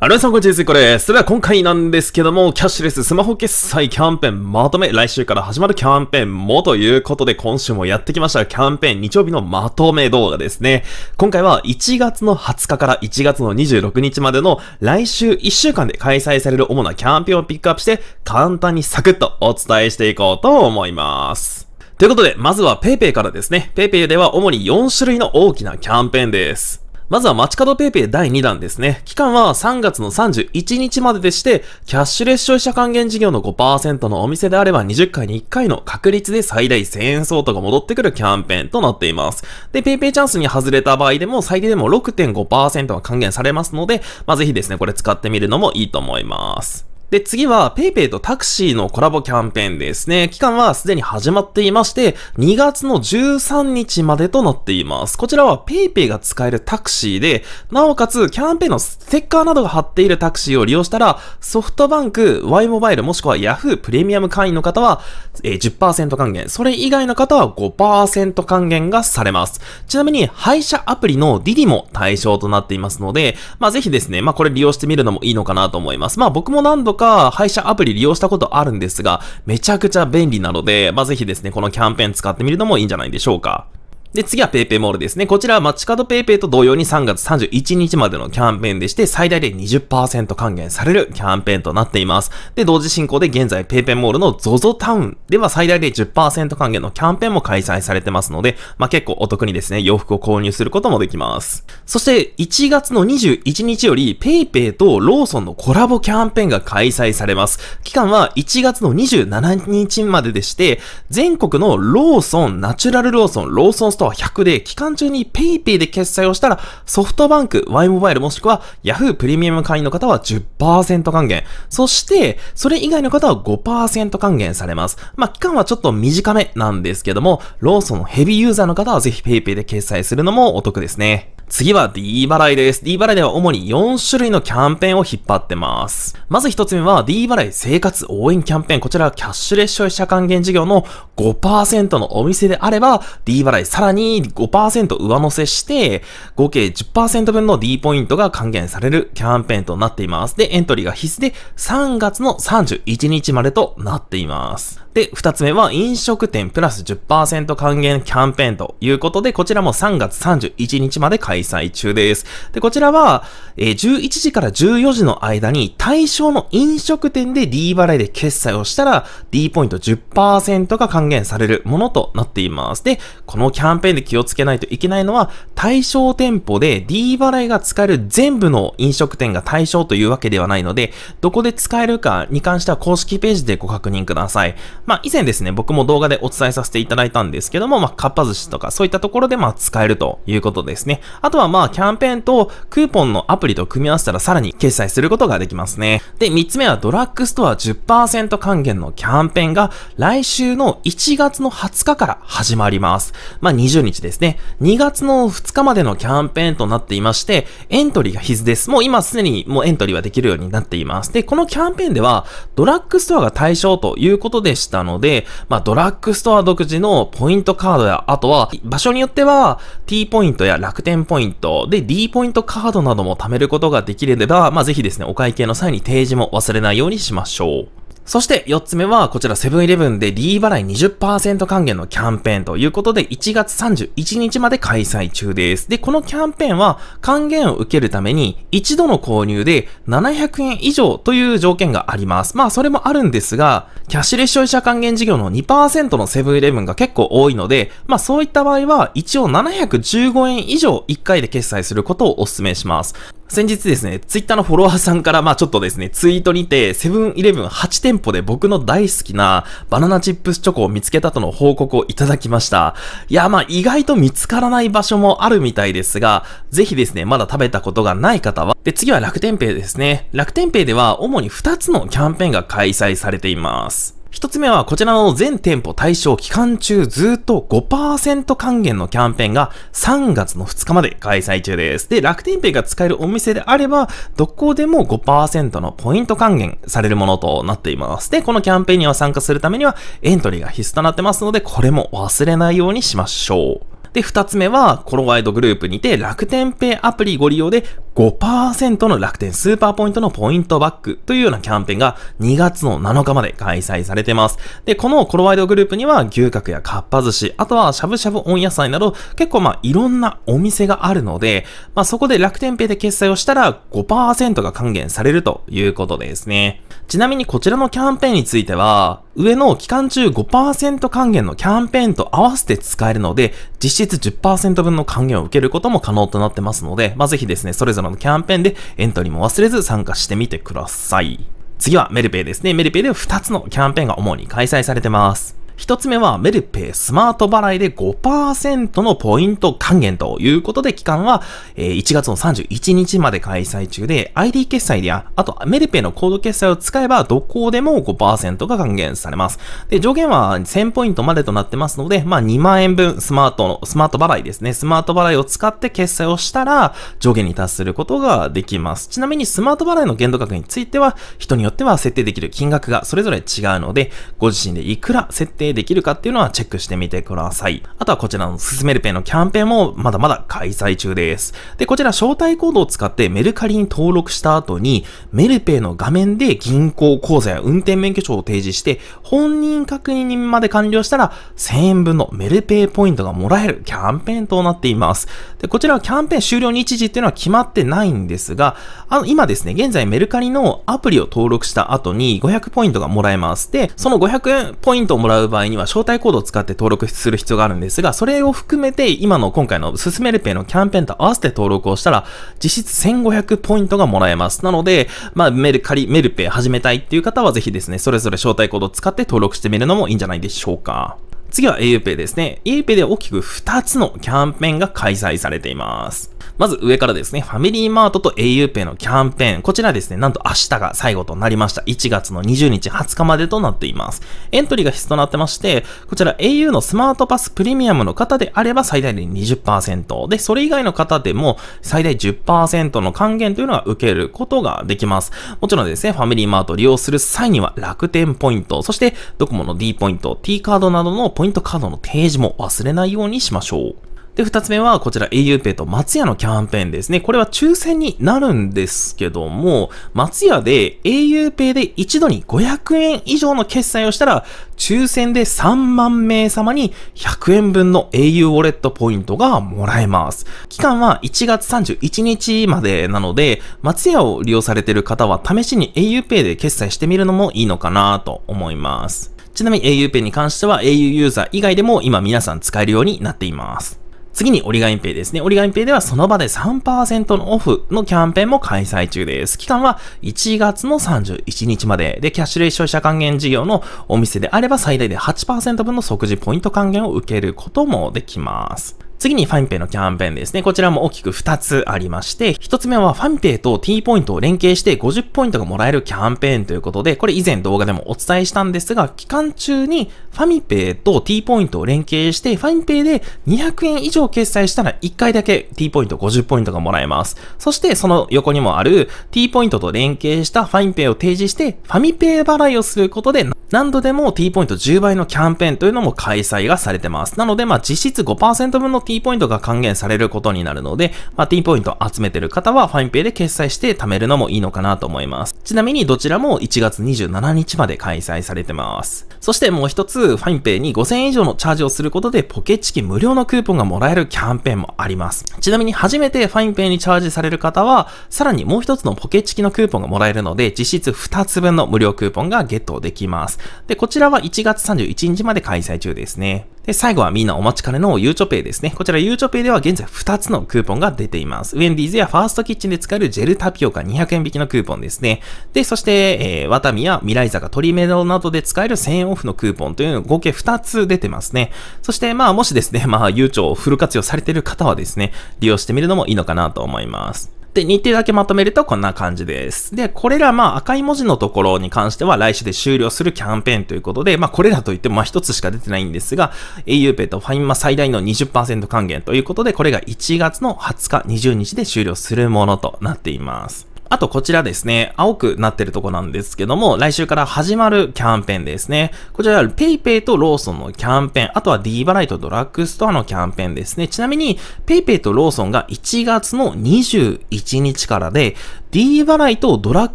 あ皆さん、こんにちは、これ。それでは今回なんですけども、キャッシュレススマホ決済キャンペーンまとめ、来週から始まるキャンペーンもということで、今週もやってきました、キャンペーン日曜日のまとめ動画ですね。今回は1月の20日から1月の26日までの来週1週間で開催される主なキャンペーンをピックアップして、簡単にサクッとお伝えしていこうと思います。ということで、まずは PayPay からですね。PayPay では主に4種類の大きなキャンペーンです。まずは街角ペイペイ第2弾ですね。期間は3月の31日まででして、キャッシュレス消費者還元事業の5%のお店であれば20回に1回の確率で最大1000円相当が戻ってくるキャンペーンとなっています。で、ペイペイチャンスに外れた場合でも最低でも6.5%が還元されますので、まあ、ぜひですね、これ使ってみるのもいいと思います。で、次は PayPay とタクシーのコラボキャンペーンですね。期間はすでに始まっていまして、2月の13日までとなっています。こちらは PayPay が使えるタクシーで、なおかつキャンペーンのステッカーなどが貼っているタクシーを利用したら、ソフトバンク、Y モバイルもしくは Yahoo プレミアム会員の方は、10%還元、それ以外の方は5%還元がされます。ちなみに、配車アプリの DD も対象となっていますので、まあぜひですね、まあこれ利用してみるのもいいのかなと思います。まあ僕も何度か、配車アプリ利用したことあるんですが、めちゃくちゃ便利なので、まぜひですね、このキャンペーン使ってみるのもいいんじゃないでしょうか。で、次は PayPay モールですね。こちらは街角 PayPay と同様に3月31日までのキャンペーンでして、最大で20%還元されるキャンペーンとなっています。で、同時進行で現在 PayPay モールの ZOZO タウンでは最大で10%還元のキャンペーンも開催されてますので、まあ、結構お得にですね、洋服を購入することもできます。そして、1月の21日より PayPay とローソンのコラボキャンペーンが開催されます。期間は1月の27日まででして、全国のローソン、ナチュラルローソン、ローソントア100で期間中に PayPay で決済をしたらソフトバンク、Y モバイルもしくは Yahoo プレミアム会員の方は10%還元。そして、それ以外の方は5%還元されます。まあ、期間はちょっと短めなんですけども、ローソンのヘビーユーザーの方はぜひ PayPay で決済するのもお得ですね。次は D 払いです。D 払いでは主に4種類のキャンペーンを引っ張ってます。まず1つ目は D 払い生活応援キャンペーン。こちらはキャッシュレス消費者還元事業の5%のお店であれば、D 払いさらに5%上乗せして、合計10%分の D ポイントが還元されるキャンペーンとなっています。で、エントリーが必須で3月の31日までとなっています。で、2つ目は飲食店プラス10%還元キャンペーンということで、こちらも3月31日まで開開催中です。で、こちらは、えー、11時から14時の間に対象の飲食店で D 払いで決済をしたら D ポイント10%が還元されるものとなっています。で、このキャンペーンで気をつけないといけないのは対象店舗で D 払いが使える全部の飲食店が対象というわけではないので、どこで使えるかに関しては公式ページでご確認ください。まあ、以前ですね、僕も動画でお伝えさせていただいたんですけども、まあ、かっぱ寿司とかそういったところでまあ使えるということですね。ああとはまあ、キャンペーンとクーポンのアプリと組み合わせたらさらに決済することができますね。で、3つ目はドラッグストア10%還元のキャンペーンが来週の1月の20日から始まります。まあ、20日ですね。2月の2日までのキャンペーンとなっていまして、エントリーが必須です。もう今すでにもうエントリーはできるようになっています。で、このキャンペーンでは、ドラッグストアが対象ということでしたので、まあ、ドラッグストア独自のポイントカードや、あとは、場所によっては、T ポイントや楽天ポイントポイント、で、D ポイントカードなども貯めることができれば、まあ、ぜひですね、お会計の際に提示も忘れないようにしましょう。そして4つ目は、こちらセブンイレブンでリー払い20%還元のキャンペーンということで、1月31日まで開催中です。で、このキャンペーンは、還元を受けるために、一度の購入で700円以上という条件があります。まあ、それもあるんですが、キャッシュレス消費者還元事業の2%のセブンイレブンが結構多いので、まあ、そういった場合は、一応715円以上1回で決済することをお勧めします。先日ですね、ツイッターのフォロワーさんから、まあちょっとですね、ツイートにて、セブンイレブン8店舗で僕の大好きなバナナチップスチョコを見つけたとの報告をいただきました。いや、まあ意外と見つからない場所もあるみたいですが、ぜひですね、まだ食べたことがない方は、で、次は楽天ペイですね。楽天ペイでは主に2つのキャンペーンが開催されています。一つ目はこちらの全店舗対象期間中ずっと5%還元のキャンペーンが3月の2日まで開催中です。で、楽天ペイが使えるお店であれば、どこでも5%のポイント還元されるものとなっています。で、このキャンペーンには参加するためにはエントリーが必須となってますので、これも忘れないようにしましょう。で、二つ目は、コロワイドグループにて楽天ペイアプリご利用で5%の楽天スーパーポイントのポイントバックというようなキャンペーンが2月の7日まで開催されてます。で、このコロワイドグループには牛角やかっぱ寿司、あとはしゃぶしゃぶ温野菜など結構まあいろんなお店があるので、まあそこで楽天ペイで決済をしたら5%が還元されるということですね。ちなみにこちらのキャンペーンについては、上の期間中5%還元のキャンペーンと合わせて使えるので、実質10%分の還元を受けることも可能となってますので、まあぜひですね、それぞれのキャンペーンでエントリーも忘れず参加してみてください。次はメルペイですね。メルペイでは2つのキャンペーンが主に開催されてます。一つ目はメルペイスマート払いで5%のポイント還元ということで期間は1月の31日まで開催中で ID 決済やあとメルペイのコード決済を使えばどこでも5%が還元されます。で、上限は1000ポイントまでとなってますので、まあ2万円分スマートの、スマート払いですね。スマート払いを使って決済をしたら上限に達することができます。ちなみにスマート払いの限度額については人によっては設定できる金額がそれぞれ違うので、ご自身でいくら設定定できるかっていうのはチェックしてみてください。あとはこちらの進めるペンのキャンペーンもまだまだ開催中です。で、こちら招待コードを使ってメルカリに登録した後に、メルペイの画面で銀行口座や運転免許証を提示して、本人確認まで完了したら、1000円分のメルペイポイントがもらえるキャンペーンとなっています。で、こちらはキャンペーン終了日時っていうのは決まってないんですが、あの、今ですね、現在メルカリのアプリを登録した後に500ポイントがもらえます。で、その500ポイントをもらう場合場合には招待コードを使って登録する必要があるんですが、それを含めて今の今回の進めるペイのキャンペーンと合わせて登録をしたら、実質1500ポイントがもらえます。なので、まあ、メルカリ、メルペイ始めたいっていう方はぜひですね、それぞれ招待コードを使って登録してみるのもいいんじゃないでしょうか。次は auPay ですね。auPay で大きく2つのキャンペーンが開催されています。まず上からですね、ファミリーマートと auPay のキャンペーン。こちらですね、なんと明日が最後となりました。1月の20日20日までとなっています。エントリーが必須となってまして、こちら au のスマートパスプレミアムの方であれば最大で20%。で、それ以外の方でも最大10%の還元というのが受けることができます。もちろんですね、ファミリーマートを利用する際には楽天ポイント、そしてドコモの D ポイント、T カードなどのポイントカードの提示も忘れないようにしましょう。で、二つ目はこちら auPay と松屋のキャンペーンですね。これは抽選になるんですけども、松屋で auPay で一度に500円以上の決済をしたら、抽選で3万名様に100円分の au ウォレットポイントがもらえます。期間は1月31日までなので、松屋を利用されている方は試しに auPay で決済してみるのもいいのかなと思います。ちなみに auPay に関しては au ユーザー以外でも今皆さん使えるようになっています。次に折り紙ペイですね。折り紙ペイではその場で3%のオフのキャンペーンも開催中です。期間は1月の31日まで。で、キャッシュレス消費者還元事業のお店であれば最大で8%分の即時ポイント還元を受けることもできます。次にファミペイのキャンペーンですね。こちらも大きく2つありまして、1つ目はファミペイと T ポイントを連携して50ポイントがもらえるキャンペーンということで、これ以前動画でもお伝えしたんですが、期間中にファミペイと T ポイントを連携して、ファミペイで200円以上決済したら1回だけ T ポイント50ポイントがもらえます。そしてその横にもある T ポイントと連携したファミペイを提示して、ファミペイ払いをすることで、何度でも T ポイント10倍のキャンペーンというのも開催がされてます。なので、まあ実質5%分の T ポイントが還元されることになるので、まあ、T ポイント集めてる方はファインペイで決済して貯めるのもいいのかなと思います。ちなみにどちらも1月27日まで開催されてます。そしてもう一つ、ファインペイに5000円以上のチャージをすることでポケチキ無料のクーポンがもらえるキャンペーンもあります。ちなみに初めてファインペイにチャージされる方は、さらにもう一つのポケチキのクーポンがもらえるので、実質2つ分の無料クーポンがゲットできます。で、こちらは1月31日まで開催中ですね。で、最後はみんなお待ちかねのゆうちょペイですね。こちら、ゆうちょペでは現在2つのクーポンが出ています。ウェンディーズやファーストキッチンで使えるジェルタピオカ200円引きのクーポンですね。で、そして、えー、ワタミやミライザがトリメロなどで使える1000円オフのクーポンというの合計2つ出てますね。そして、まあ、もしですね、まあ、ゆうちょをフル活用されている方はですね、利用してみるのもいいのかなと思います。で、日程だけまとめるとこんな感じです。で、これらまあ赤い文字のところに関しては来週で終了するキャンペーンということで、まあこれらといってもまあ一つしか出てないんですが、aupay とファインマ最大の20%還元ということで、これが1月の20日、20日で終了するものとなっています。あとこちらですね、青くなってるとこなんですけども、来週から始まるキャンペーンですね。こちら PayPay とローソンのキャンペーン、あとは D 払いとドラッグストアのキャンペーンですね。ちなみに PayPay とローソンが1月の21日からで、D 払いとドラッ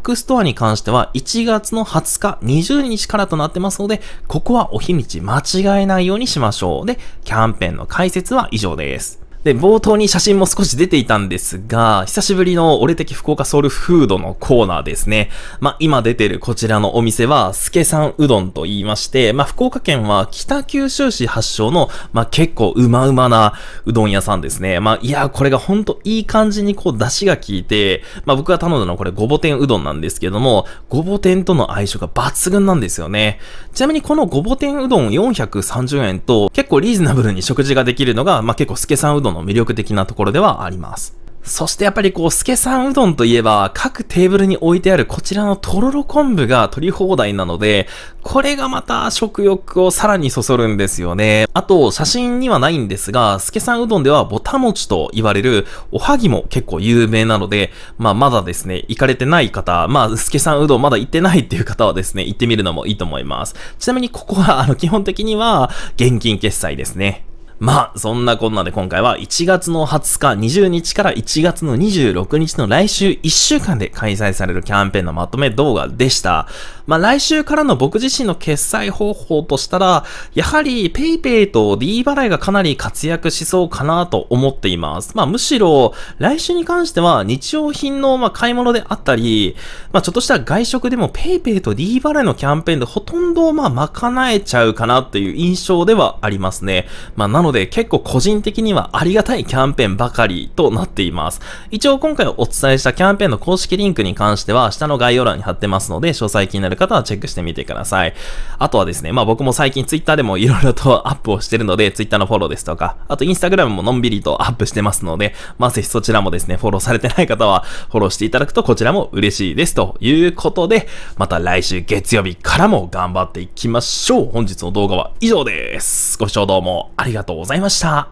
グストアに関しては1月の20日、20日からとなってますので、ここはお日にち間違えないようにしましょう。で、キャンペーンの解説は以上です。で、冒頭に写真も少し出ていたんですが、久しぶりの俺的福岡ソウルフードのコーナーですね。まあ、今出てるこちらのお店は、スケさんうどんと言いまして、まあ、福岡県は北九州市発祥の、まあ、結構うまうまなうどん屋さんですね。まあ、いや、これがほんといい感じにこう、出汁が効いて、まあ、僕が頼んだのはこれごぼ天うどんなんですけども、ごぼ天との相性が抜群なんですよね。ちなみにこのごぼ天うどん430円と、結構リーズナブルに食事ができるのが、まあ、結構スケさんうどんの魅力的なところではあります。そしてやっぱりこう、スケさんうどんといえば、各テーブルに置いてあるこちらのとろろ昆布が取り放題なので、これがまた食欲をさらにそそるんですよね。あと、写真にはないんですが、スケさんうどんではぼたもちと言われるおはぎも結構有名なので、まあまだですね、行かれてない方、まあ、スケさんうどんまだ行ってないっていう方はですね、行ってみるのもいいと思います。ちなみにここは、あの、基本的には現金決済ですね。まあ、そんなこんなで今回は1月の20日、20日から1月の26日の来週1週間で開催されるキャンペーンのまとめ動画でした。まあ、来週からの僕自身の決済方法としたら、やはり PayPay と D 払いがかなり活躍しそうかなと思っています。まあ、むしろ、来週に関しては日用品のま買い物であったり、まあ、ちょっとした外食でも PayPay と D 払いのキャンペーンでほとんどまあ賄えちゃうかなという印象ではありますね。まあので結構個人的にはありがたいキャンペーンばかりとなっています。一応今回お伝えしたキャンペーンの公式リンクに関しては下の概要欄に貼ってますので、詳細気になる方はチェックしてみてください。あとはですね、まあ僕も最近 Twitter でも色々とアップをしてるので、Twitter のフォローですとか、あと Instagram ものんびりとアップしてますので、まあぜひそちらもですね、フォローされてない方はフォローしていただくとこちらも嬉しいです。ということで、また来週月曜日からも頑張っていきましょう。本日の動画は以上です。ご視聴どうもありがとうとうございました。